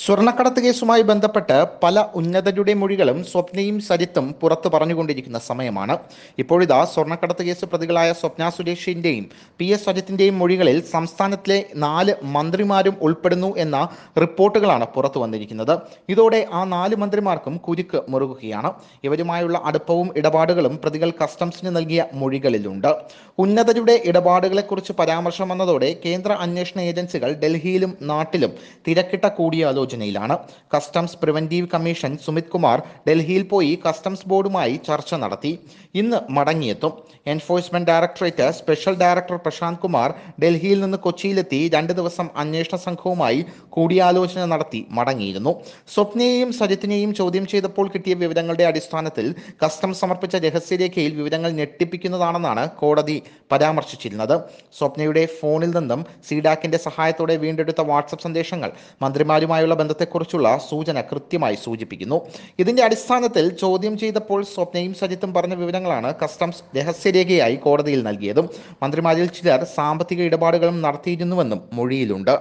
സ്വർണക്കടത്ത് കേസുമായി ബന്ധപ്പെട്ട് പല ഉന്നതരുടെ മൊഴികളും സ്വപ്നയും സരിത്തും പുറത്തു പറഞ്ഞുകൊണ്ടിരിക്കുന്ന സമയമാണ് ഇപ്പോഴിതാ സ്വർണക്കടത്ത് കേസ് പ്രതികളായ സ്വപ്ന സുരേഷിൻ്റെയും പി എസ് സരിത്തിന്റെയും മൊഴികളിൽ സംസ്ഥാനത്തിലെ നാല് മന്ത്രിമാരും ഉൾപ്പെടുന്നു എന്ന റിപ്പോർട്ടുകളാണ് പുറത്തു വന്നിരിക്കുന്നത് ഇതോടെ ആ നാല് മന്ത്രിമാർക്കും കുരുക്ക് മുറുകുകയാണ് ഇവരുമായുള്ള അടുപ്പവും ഇടപാടുകളും പ്രതികൾ കസ്റ്റംസിന് നൽകിയ മൊഴികളിലുണ്ട് ഉന്നതരുടെ ഇടപാടുകളെക്കുറിച്ച് പരാമർശം വന്നതോടെ കേന്ദ്ര അന്വേഷണ ഏജൻസികൾ ഡൽഹിയിലും നാട്ടിലും തിരക്കിട്ട കൂടിയാലോ ആലോചനയിലാണ് customs preventive commission Sumit Kumar ഡൽഹിയിൽ പോയി കസ്റ്റംസ് ബോർഡുമായി ചർച്ച നടത്തി ഇന്ന് മടങ്ങിയെത്തും enforcement directorate special director Prashant Kumar ഡൽഹിയിൽ നിന്ന് കൊച്ചിയിലെത്തി രണ്ട് ദിവസം അന്വേഷണ സംഘവുമായി കൂടിയാലോചന നടത്തി മടങ്ങിയിരുന്നു സ്വപ്നയെയും സജിത്തിനെയും ചോദ്യം ചെയ്തപ്പോൾ കിട്ടിയ വിവരങ്ങളുടെ അടിസ്ഥാനത്തിൽ കസ്റ്റംസ് സമർപ്പിച്ച രഹസ്യരേഖയിൽ വിവരങ്ങൾ ഞെട്ടിപ്പിക്കുന്നതാണെന്നാണ് കോടതി പരാമർശിച്ചിരുന്നത് സ്വപ്നയുടെ ഫോണിൽ നിന്നും സീഡാക്കിന്റെ സഹായത്തോടെ വീണ്ടെടുത്ത വാട്സപ്പ് സന്ദേശങ്ങൾ മന്ത്രിമാരുമായുള്ള തമ്മിലുള്ള ബന്ധത്തെക്കുറിച്ചുള്ള സൂചന കൃത്യമായി സൂചിപ്പിക്കുന്നു ഇതിന്റെ അടിസ്ഥാനത്തിൽ ചോദ്യം ചെയ്തപ്പോൾ സ്വപ്നയും സജിത്തും പറഞ്ഞ വിവരങ്ങളാണ് കസ്റ്റംസ് രഹസ്യരേഖയായി കോടതിയിൽ നൽകിയതും മന്ത്രിമാരിൽ ചിലർ സാമ്പത്തിക ഇടപാടുകളും നടത്തിയിരുന്നുവെന്നും മൊഴിയിലുണ്ട്